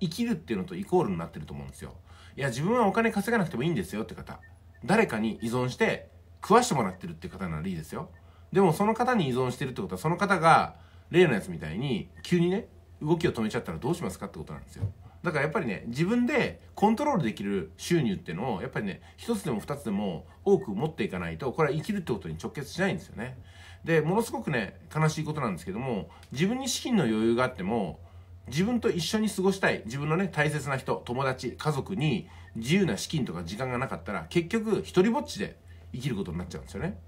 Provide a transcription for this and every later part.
生きるっていうのとイコールになってると思うんですよ。いや、自分はお金稼がなくてもいいんですよって方。誰かに依存して食わしてもらってるって方ならいいですよ。でもその方に依存してるってことは、その方が例のやつみたいに急にね、動きを止めちゃったらどうしますかってことなんですよ。だからやっぱりね、自分でコントロールできる収入っていうのを、やっぱりね、一つでも二つでも多く持っていかないと、これは生きるってことに直結しないんですよね。で、ものすごくね、悲しいことなんですけども、自分に資金の余裕があっても、自分と一緒に過ごしたい自分のね大切な人友達家族に自由な資金とか時間がなかったら結局一人ぼっちで生きることになっちゃうんですよね。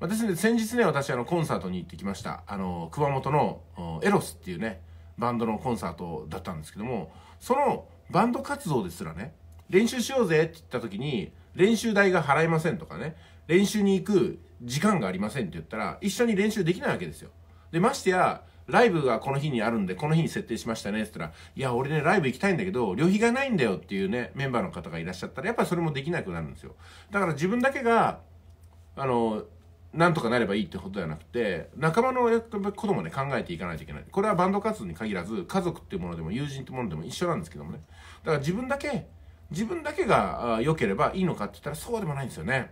まあ、ですので先日ね私あのコンサートに行ってきましたあの熊本のエロスっていうねバンドのコンサートだったんですけどもそのバンド活動ですらね練習しようぜって言った時に練習代が払いませんとかね練習に行く時間がありませんって言ったら一緒に練習できないわけですよ。でましてやライブがこの日にあるんで、この日に設定しましたね、って言ったら、いや、俺ね、ライブ行きたいんだけど、旅費がないんだよっていうね、メンバーの方がいらっしゃったら、やっぱりそれもできなくなるんですよ。だから自分だけが、あの、なんとかなればいいってことではなくて、仲間のこともね、考えていかないといけない。これはバンド活動に限らず、家族っていうものでも友人ってものでも一緒なんですけどもね。だから自分だけ、自分だけが良ければいいのかって言ったらそうでもないんですよね。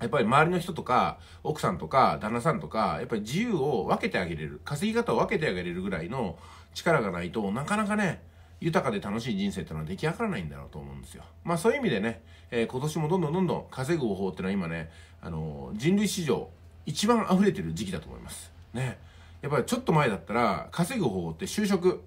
やっぱり周りの人とか、奥さんとか、旦那さんとか、やっぱり自由を分けてあげれる。稼ぎ方を分けてあげれるぐらいの力がないとなかなかね、豊かで楽しい人生ってのは出来上がらないんだろうと思うんですよ。まあそういう意味でね、えー、今年もどんどんどんどん稼ぐ方法っていうのは今ね、あのー、人類史上一番溢れてる時期だと思います。ね。やっぱりちょっと前だったら、稼ぐ方法って就職、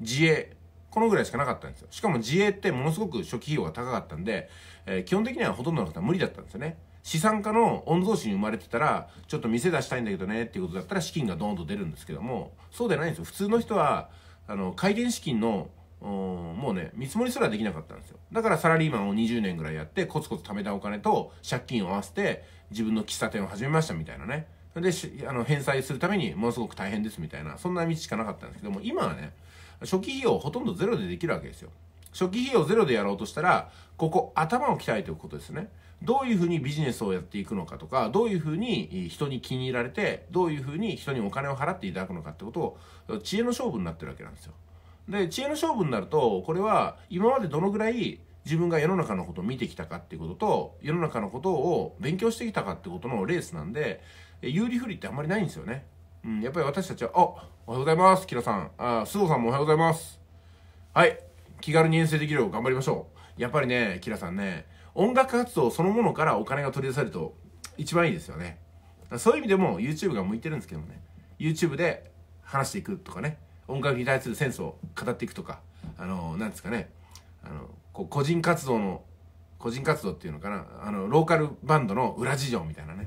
自営、このぐらいしかなかったんですよ。しかも自営ってものすごく初期費用が高かったんで、えー、基本的にはほとんどの方は無理だったんですよね。資産家の御曹司に生まれてたら、ちょっと店出したいんだけどねっていうことだったら資金がどんどん出るんですけども、そうでないんですよ。普通の人は、あの、回転資金の、もうね、見積もりすらできなかったんですよ。だからサラリーマンを20年ぐらいやって、コツコツ貯めたお金と借金を合わせて、自分の喫茶店を始めましたみたいなね。で、あの、返済するためにものすごく大変ですみたいな、そんな道しかなかったんですけども、今はね、初期費用ほとんどゼロでできるわけですよ。初期費用ゼロでやろうとしたら、ここ頭を鍛えておくことですね。どういうふうにビジネスをやっていくのかとか、どういうふうに人に気に入られて、どういうふうに人にお金を払っていただくのかってことを、知恵の勝負になってるわけなんですよ。で、知恵の勝負になると、これは今までどのぐらい自分が世の中のことを見てきたかっていうことと、世の中のことを勉強してきたかってことのレースなんで、有利不利ってあんまりないんですよね。うん、やっぱり私たちは、あ、おはようございます、キラさん。あ、須藤さんもおはようございます。はい、気軽に遠征できるよう頑張りましょう。やっぱりね、キラさんね、音楽活動そのものからお金が取り出されると一番いいですよね。そういう意味でも YouTube が向いてるんですけどもね、YouTube で話していくとかね、音楽に対するセンスを語っていくとか、あの、なんですかね、あの、こう個人活動の、個人活動っていうのかな、あの、ローカルバンドの裏事情みたいなね、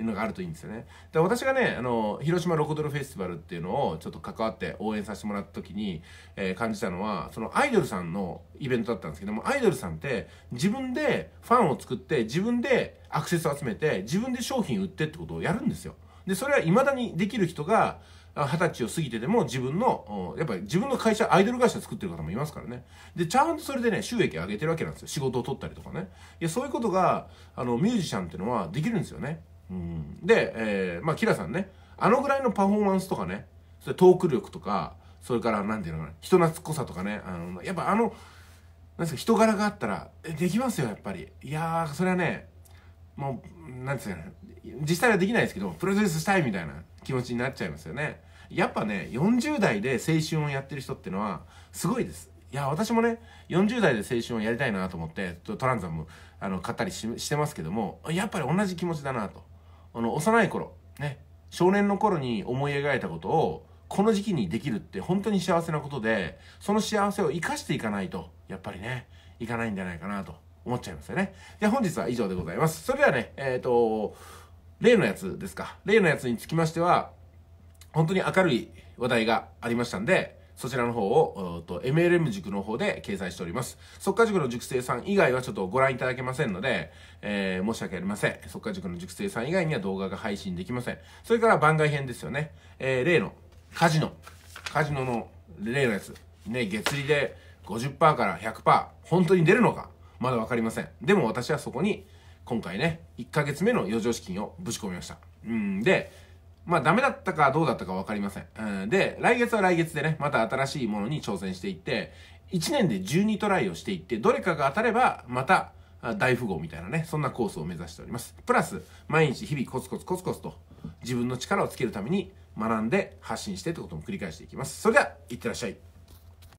いうのがあるといいんですよね。で私がね、あの、広島ロコドルフェスティバルっていうのをちょっと関わって応援させてもらった時に、えー、感じたのは、そのアイドルさんのイベントだったんですけども、アイドルさんって自分でファンを作って、自分でアクセスを集めて、自分で商品売ってってことをやるんですよ。で、それは未だにできる人が、二十歳を過ぎてでも自分の、やっぱり自分の会社、アイドル会社作ってる方もいますからね。で、ちゃんとそれでね、収益上げてるわけなんですよ。仕事を取ったりとかね。いや、そういうことが、あの、ミュージシャンっていうのはできるんですよね。で、えー、まあキラさんねあのぐらいのパフォーマンスとかねそれトーク力とかそれから何ていうのかな人懐っこさとかねあのやっぱあのなんですか人柄があったらできますよやっぱりいやそれはねもうなんですかね実際はできないですけどプロデュースしたいみたいな気持ちになっちゃいますよねやっぱね40代で青春をやってる人ってのはすごいですいや私もね40代で青春をやりたいなと思ってトランザムあの買ったりしてますけどもやっぱり同じ気持ちだなとあの、幼い頃、ね、少年の頃に思い描いたことを、この時期にできるって本当に幸せなことで、その幸せを生かしていかないと、やっぱりね、いかないんじゃないかなと思っちゃいますよね。じゃあ本日は以上でございます。それではね、えっ、ー、と、例のやつですか。例のやつにつきましては、本当に明るい話題がありましたんで、そちらの方を、と MLM 塾の方で掲載しております。っか、塾の塾生さん以外はちょっとご覧いただけませんので、えー、申し訳ありません。っか、塾の塾生さん以外には動画が配信できません。それから番外編ですよね。えー、例の、カジノ。カジノの例のやつ。ね、月利で50%から100%、本当に出るのか、まだ分かりません。でも私はそこに、今回ね、1ヶ月目の余剰資金をぶち込みました。うんで、まあダメだったかどうだったかわかりません。うん、で、来月は来月でね、また新しいものに挑戦していって、1年で12トライをしていって、どれかが当たれば、また、大富豪みたいなね、そんなコースを目指しております。プラス、毎日日々コツコツコツコツと、自分の力をつけるために学んで発信してってことも繰り返していきます。それでは、いってらっしゃい。